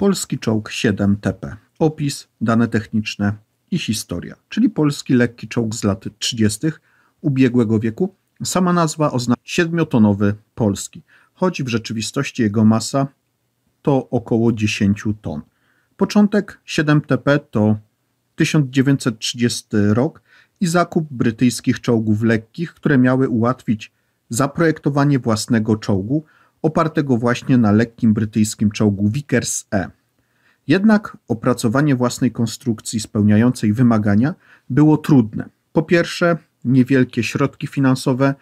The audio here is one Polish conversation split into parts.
Polski czołg 7TP. Opis, dane techniczne i historia, czyli polski lekki czołg z lat 30. ubiegłego wieku. Sama nazwa oznacza siedmiotonowy polski, choć w rzeczywistości jego masa to około 10 ton. Początek 7TP to 1930 rok i zakup brytyjskich czołgów lekkich, które miały ułatwić zaprojektowanie własnego czołgu, opartego właśnie na lekkim brytyjskim czołgu Vickers E. Jednak opracowanie własnej konstrukcji spełniającej wymagania było trudne. Po pierwsze, niewielkie środki finansowe,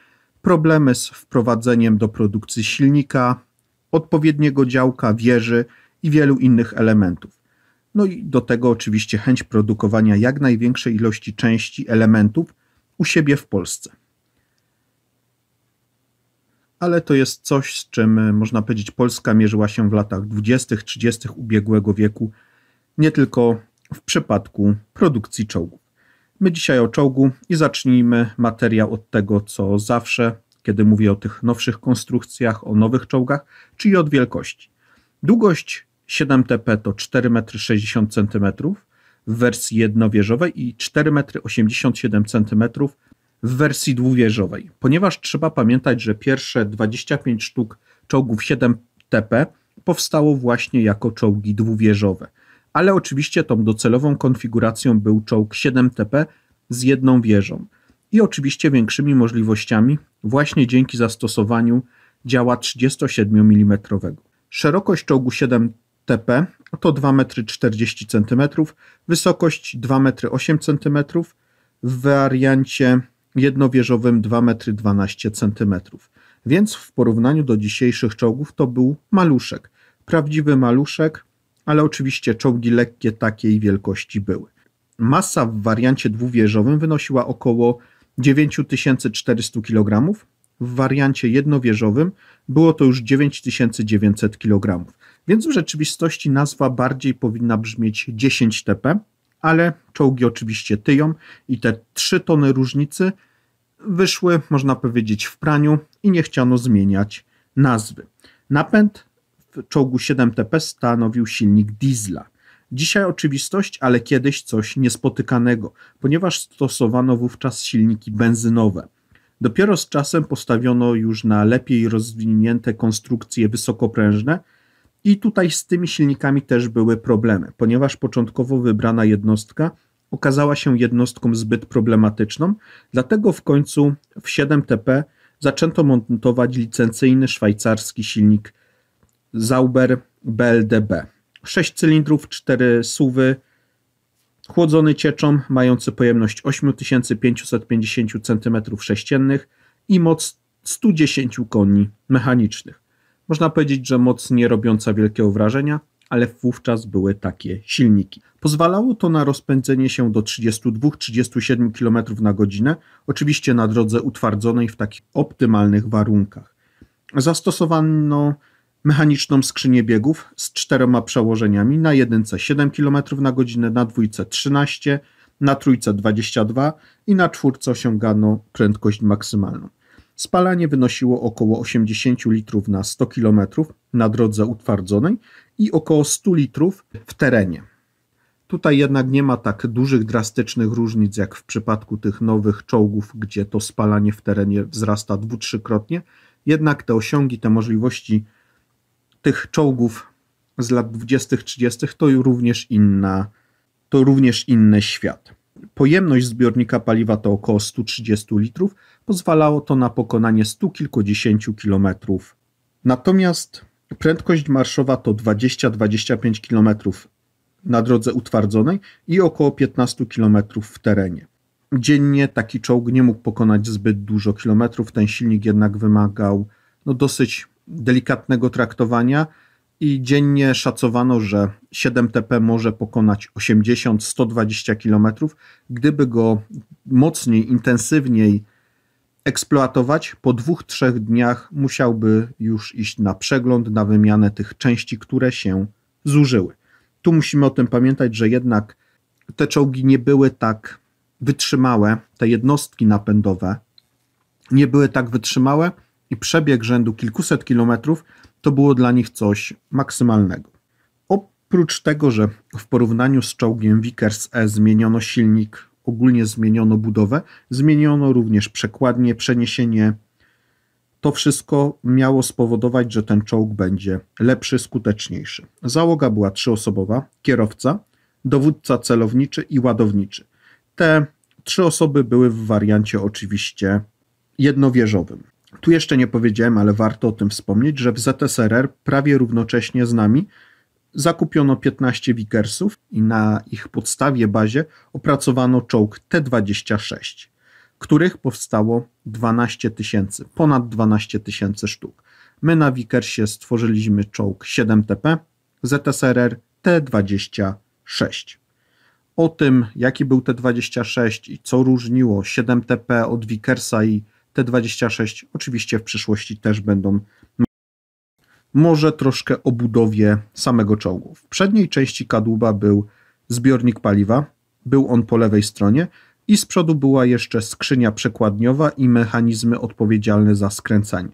problemy z wprowadzeniem do produkcji silnika, odpowiedniego działka, wieży i wielu innych elementów. No i do tego oczywiście chęć produkowania jak największej ilości części elementów u siebie w Polsce ale to jest coś, z czym e, można powiedzieć Polska mierzyła się w latach 20., 30. ubiegłego wieku, nie tylko w przypadku produkcji czołgów. My dzisiaj o czołgu i zacznijmy materiał od tego, co zawsze, kiedy mówię o tych nowszych konstrukcjach, o nowych czołgach, czyli od wielkości. Długość 7TP to 4,60 m w wersji jednowieżowej i 4,87 m w wersji dwuwieżowej, ponieważ trzeba pamiętać, że pierwsze 25 sztuk czołgów 7TP powstało właśnie jako czołgi dwuwieżowe. Ale oczywiście tą docelową konfiguracją był czołg 7TP z jedną wieżą i oczywiście większymi możliwościami właśnie dzięki zastosowaniu działa 37 mm. Szerokość czołgu 7TP to 2,40 m, wysokość 2,08 m, w wariancie jednowieżowym 2 metry 12 cm. Więc w porównaniu do dzisiejszych czołgów to był maluszek. Prawdziwy maluszek, ale oczywiście czołgi lekkie takiej wielkości były. Masa w wariancie dwuwieżowym wynosiła około 9400 kg, w wariancie jednowieżowym było to już 9900 kg. Więc w rzeczywistości nazwa bardziej powinna brzmieć 10 TP, ale czołgi oczywiście tyją i te 3 tony różnicy wyszły, można powiedzieć, w praniu i nie chciano zmieniać nazwy. Napęd w czołgu 7TP stanowił silnik diesla. Dzisiaj oczywistość, ale kiedyś coś niespotykanego, ponieważ stosowano wówczas silniki benzynowe. Dopiero z czasem postawiono już na lepiej rozwinięte konstrukcje wysokoprężne, i tutaj z tymi silnikami też były problemy, ponieważ początkowo wybrana jednostka okazała się jednostką zbyt problematyczną, dlatego w końcu w 7TP zaczęto montować licencyjny szwajcarski silnik Zauber BLDB. 6 cylindrów, 4 suwy, chłodzony cieczą, mający pojemność 8550 cm3 i moc 110 koni mechanicznych. Można powiedzieć, że moc nie robiąca wielkiego wrażenia, ale wówczas były takie silniki. Pozwalało to na rozpędzenie się do 32-37 km na godzinę, oczywiście na drodze utwardzonej w takich optymalnych warunkach. Zastosowano mechaniczną skrzynię biegów z czterema przełożeniami, na jedynce 7 km na godzinę, na dwójce 13, na trójce 22 i na czwórce osiągano prędkość maksymalną. Spalanie wynosiło około 80 litrów na 100 km na drodze utwardzonej i około 100 litrów w terenie. Tutaj jednak nie ma tak dużych, drastycznych różnic jak w przypadku tych nowych czołgów, gdzie to spalanie w terenie wzrasta dwu, trzykrotnie. Jednak te osiągi, te możliwości tych czołgów z lat 20-30 to również inna, to również inny świat. Pojemność zbiornika paliwa to około 130 litrów, pozwalało to na pokonanie stu kilkudziesięciu kilometrów. Natomiast prędkość marszowa to 20-25 km na drodze utwardzonej i około 15 km w terenie. Dziennie taki czołg nie mógł pokonać zbyt dużo kilometrów, ten silnik jednak wymagał no, dosyć delikatnego traktowania i dziennie szacowano, że 7TP może pokonać 80-120 km, gdyby go mocniej, intensywniej eksploatować, po dwóch, trzech dniach musiałby już iść na przegląd, na wymianę tych części, które się zużyły. Tu musimy o tym pamiętać, że jednak te czołgi nie były tak wytrzymałe, te jednostki napędowe nie były tak wytrzymałe i przebieg rzędu kilkuset kilometrów to było dla nich coś maksymalnego. Oprócz tego, że w porównaniu z czołgiem Vickers E zmieniono silnik ogólnie zmieniono budowę, zmieniono również przekładnie, przeniesienie. To wszystko miało spowodować, że ten czołg będzie lepszy, skuteczniejszy. Załoga była trzyosobowa: kierowca, dowódca celowniczy i ładowniczy. Te trzy osoby były w wariancie oczywiście jednowieżowym. Tu jeszcze nie powiedziałem, ale warto o tym wspomnieć, że w ZSRR prawie równocześnie z nami zakupiono 15 Vickersów i na ich podstawie bazie opracowano czołg T-26, których powstało 12 tysięcy, ponad 12 tysięcy sztuk. My na Vickersie stworzyliśmy czołg 7TP ZSRR T-26. O tym, jaki był T-26 i co różniło 7TP od Vickersa i T-26, oczywiście w przyszłości też będą może troszkę o budowie samego czołgu. W przedniej części kadłuba był zbiornik paliwa, był on po lewej stronie i z przodu była jeszcze skrzynia przekładniowa i mechanizmy odpowiedzialne za skręcanie.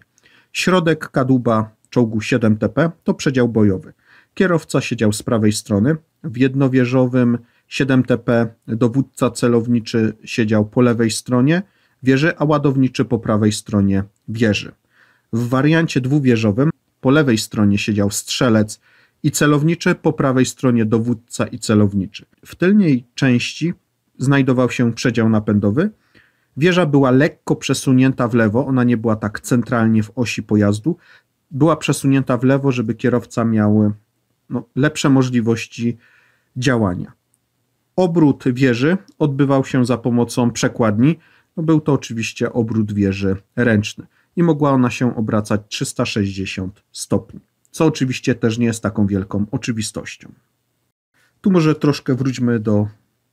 Środek kadłuba czołgu 7TP to przedział bojowy. Kierowca siedział z prawej strony, w jednowieżowym 7TP dowódca celowniczy siedział po lewej stronie wieży, a ładowniczy po prawej stronie wieży. W wariancie dwuwieżowym po lewej stronie siedział strzelec i celowniczy, po prawej stronie dowódca i celowniczy. W tylnej części znajdował się przedział napędowy. Wieża była lekko przesunięta w lewo, ona nie była tak centralnie w osi pojazdu. Była przesunięta w lewo, żeby kierowca miał no, lepsze możliwości działania. Obrót wieży odbywał się za pomocą przekładni. No, był to oczywiście obrót wieży ręczny i mogła ona się obracać 360 stopni, co oczywiście też nie jest taką wielką oczywistością. Tu może troszkę wróćmy do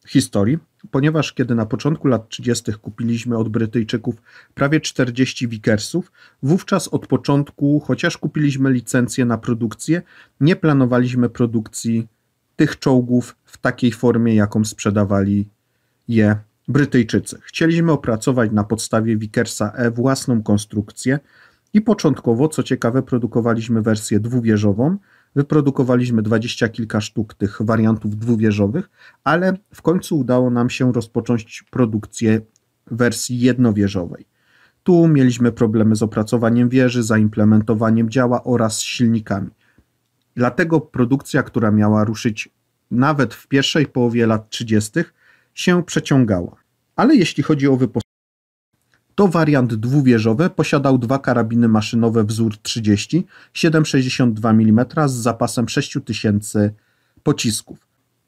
historii, ponieważ kiedy na początku lat 30. kupiliśmy od Brytyjczyków prawie 40 Vickersów, wówczas od początku, chociaż kupiliśmy licencję na produkcję, nie planowaliśmy produkcji tych czołgów w takiej formie, jaką sprzedawali je Brytyjczycy. Chcieliśmy opracować na podstawie Vickersa E własną konstrukcję i początkowo, co ciekawe, produkowaliśmy wersję dwuwieżową. Wyprodukowaliśmy dwadzieścia kilka sztuk tych wariantów dwuwieżowych, ale w końcu udało nam się rozpocząć produkcję wersji jednowieżowej. Tu mieliśmy problemy z opracowaniem wieży, zaimplementowaniem działa oraz silnikami. Dlatego produkcja, która miała ruszyć nawet w pierwszej połowie lat 30., się przeciągała. Ale jeśli chodzi o wyposażenie, to wariant dwuwieżowy posiadał dwa karabiny maszynowe wzór 30 7,62 mm z zapasem 6000 pocisków.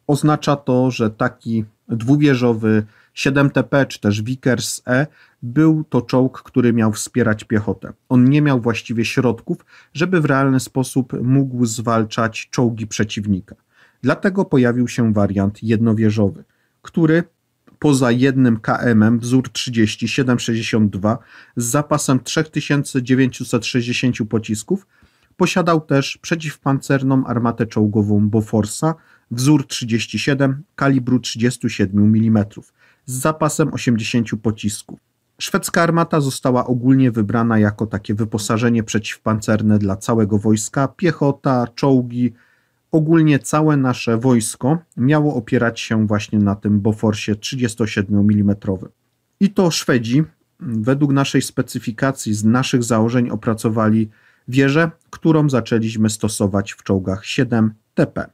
Oznacza to, że taki dwuwieżowy 7TP czy też Vickers E był to czołg, który miał wspierać piechotę. On nie miał właściwie środków, żeby w realny sposób mógł zwalczać czołgi przeciwnika. Dlatego pojawił się wariant jednowieżowy który poza jednym KM wzór 3762 z zapasem 3960 pocisków posiadał też przeciwpancerną armatę czołgową Boforsa wzór 37 kalibru 37 mm z zapasem 80 pocisków. Szwedzka armata została ogólnie wybrana jako takie wyposażenie przeciwpancerne dla całego wojska, piechota, czołgi, Ogólnie całe nasze wojsko miało opierać się właśnie na tym Boforsie 37 mm. I to Szwedzi, według naszej specyfikacji, z naszych założeń opracowali wieżę, którą zaczęliśmy stosować w czołgach 7 TP.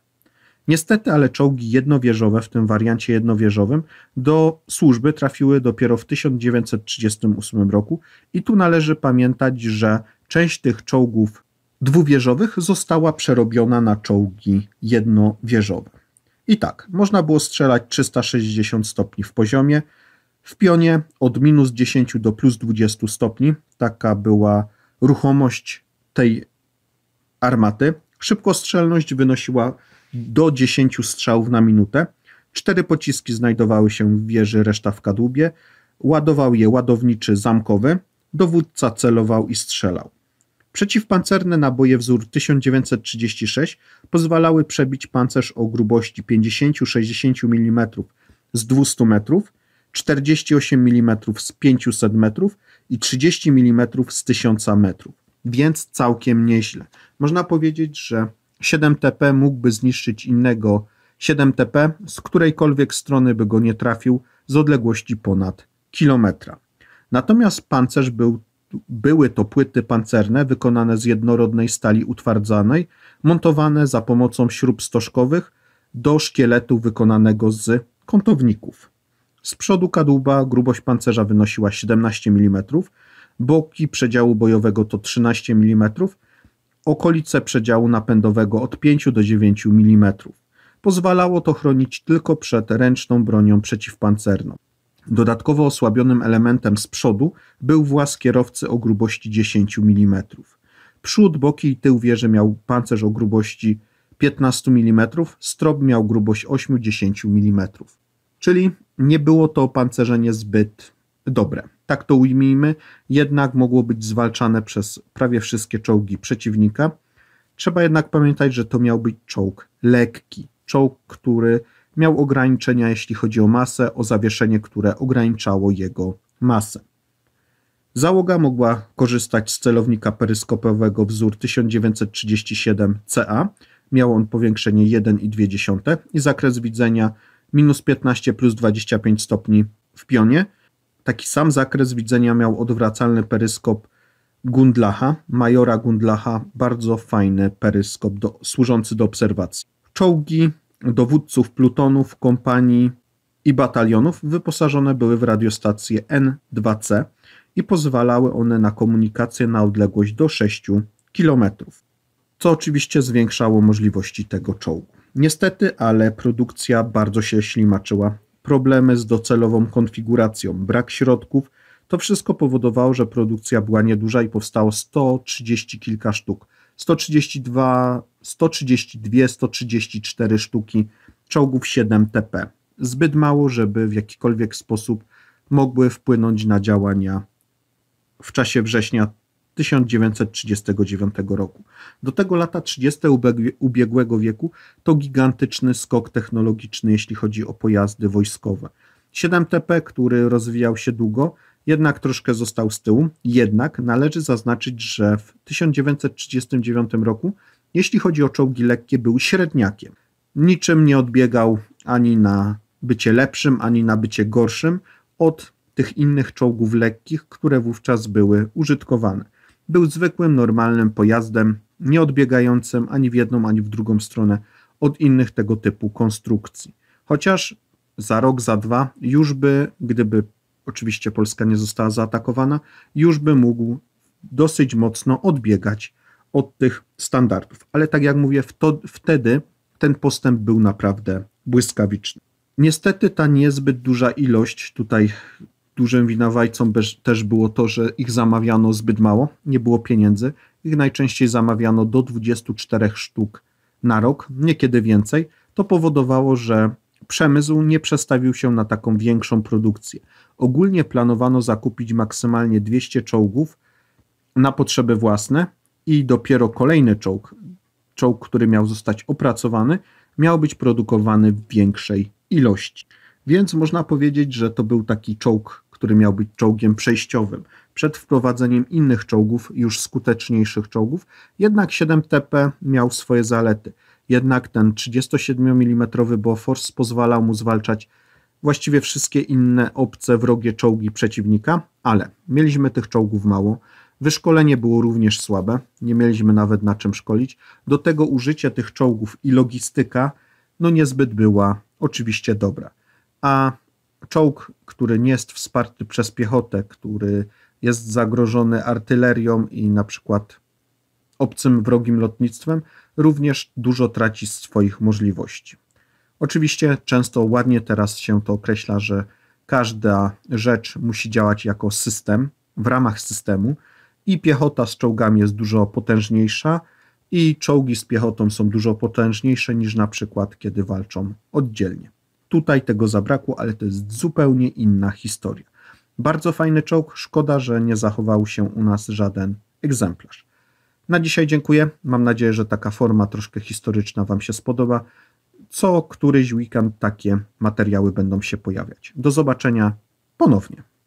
Niestety, ale czołgi jednowieżowe, w tym wariancie jednowieżowym, do służby trafiły dopiero w 1938 roku, i tu należy pamiętać, że część tych czołgów dwuwieżowych została przerobiona na czołgi jednowieżowe. I tak, można było strzelać 360 stopni w poziomie, w pionie od minus 10 do plus 20 stopni. Taka była ruchomość tej armaty. Szybkostrzelność wynosiła do 10 strzałów na minutę. Cztery pociski znajdowały się w wieży, reszta w kadłubie. Ładował je ładowniczy zamkowy. Dowódca celował i strzelał. Przeciwpancerne naboje wzór 1936 pozwalały przebić pancerz o grubości 50-60 mm z 200 metrów, 48 mm z 500 metrów i 30 mm z 1000 metrów, więc całkiem nieźle. Można powiedzieć, że 7TP mógłby zniszczyć innego 7TP, z którejkolwiek strony by go nie trafił, z odległości ponad kilometra. Natomiast pancerz był były to płyty pancerne wykonane z jednorodnej stali utwardzanej, montowane za pomocą śrub stożkowych do szkieletu wykonanego z kątowników. Z przodu kadłuba grubość pancerza wynosiła 17 mm, boki przedziału bojowego to 13 mm, okolice przedziału napędowego od 5 do 9 mm. Pozwalało to chronić tylko przed ręczną bronią przeciwpancerną. Dodatkowo osłabionym elementem z przodu był włas kierowcy o grubości 10 mm. Przód, boki i tył wieży miał pancerz o grubości 15 mm, strop miał grubość 8-10 mm. Czyli nie było to opancerzenie zbyt dobre. Tak to ujmijmy, jednak mogło być zwalczane przez prawie wszystkie czołgi przeciwnika. Trzeba jednak pamiętać, że to miał być czołg lekki, czołg, który miał ograniczenia, jeśli chodzi o masę, o zawieszenie, które ograniczało jego masę. Załoga mogła korzystać z celownika peryskopowego wzór 1937 CA. Miał on powiększenie 1,2 i zakres widzenia minus 15 plus 25 stopni w pionie. Taki sam zakres widzenia miał odwracalny peryskop Gundlacha, majora Gundlacha, bardzo fajny peryskop do, służący do obserwacji. Czołgi dowódców plutonów, kompanii i batalionów wyposażone były w radiostacje N2C i pozwalały one na komunikację na odległość do 6 km, co oczywiście zwiększało możliwości tego czołgu. Niestety, ale produkcja bardzo się ślimaczyła. Problemy z docelową konfiguracją, brak środków, to wszystko powodowało, że produkcja była nieduża i powstało 130 kilka sztuk 132, 132, 134 sztuki czołgów 7TP. Zbyt mało, żeby w jakikolwiek sposób mogły wpłynąć na działania w czasie września 1939 roku. Do tego lata 30 ubiegłego wieku to gigantyczny skok technologiczny, jeśli chodzi o pojazdy wojskowe. 7TP, który rozwijał się długo, jednak troszkę został z tyłu. Jednak należy zaznaczyć, że w 1939 roku, jeśli chodzi o czołgi lekkie, był średniakiem. Niczym nie odbiegał ani na bycie lepszym, ani na bycie gorszym od tych innych czołgów lekkich, które wówczas były użytkowane. Był zwykłym, normalnym pojazdem, nie odbiegającym ani w jedną, ani w drugą stronę od innych tego typu konstrukcji. Chociaż za rok, za dwa już by, gdyby oczywiście Polska nie została zaatakowana, już by mógł dosyć mocno odbiegać od tych standardów. Ale tak jak mówię, to, wtedy ten postęp był naprawdę błyskawiczny. Niestety ta niezbyt duża ilość tutaj dużym winowajcą też było to, że ich zamawiano zbyt mało, nie było pieniędzy. Ich najczęściej zamawiano do 24 sztuk na rok, niekiedy więcej. To powodowało, że przemysł nie przestawił się na taką większą produkcję. Ogólnie planowano zakupić maksymalnie 200 czołgów na potrzeby własne i dopiero kolejny czołg, czołg, który miał zostać opracowany, miał być produkowany w większej ilości. Więc można powiedzieć, że to był taki czołg, który miał być czołgiem przejściowym. Przed wprowadzeniem innych czołgów, już skuteczniejszych czołgów, jednak 7TP miał swoje zalety – jednak ten 37 mm Bofors pozwalał mu zwalczać właściwie wszystkie inne obce wrogie czołgi przeciwnika, ale mieliśmy tych czołgów mało. Wyszkolenie było również słabe, nie mieliśmy nawet na czym szkolić. Do tego użycie tych czołgów i logistyka no niezbyt była oczywiście dobra. A czołg, który nie jest wsparty przez piechotę, który jest zagrożony artylerią i na przykład obcym wrogim lotnictwem, również dużo traci swoich możliwości. Oczywiście często ładnie teraz się to określa, że każda rzecz musi działać jako system, w ramach systemu i piechota z czołgami jest dużo potężniejsza i czołgi z piechotą są dużo potężniejsze niż na przykład kiedy walczą oddzielnie. Tutaj tego zabrakło, ale to jest zupełnie inna historia. Bardzo fajny czołg, szkoda, że nie zachował się u nas żaden egzemplarz. Na dzisiaj dziękuję. Mam nadzieję, że taka forma troszkę historyczna Wam się spodoba. Co któryś weekend takie materiały będą się pojawiać. Do zobaczenia ponownie.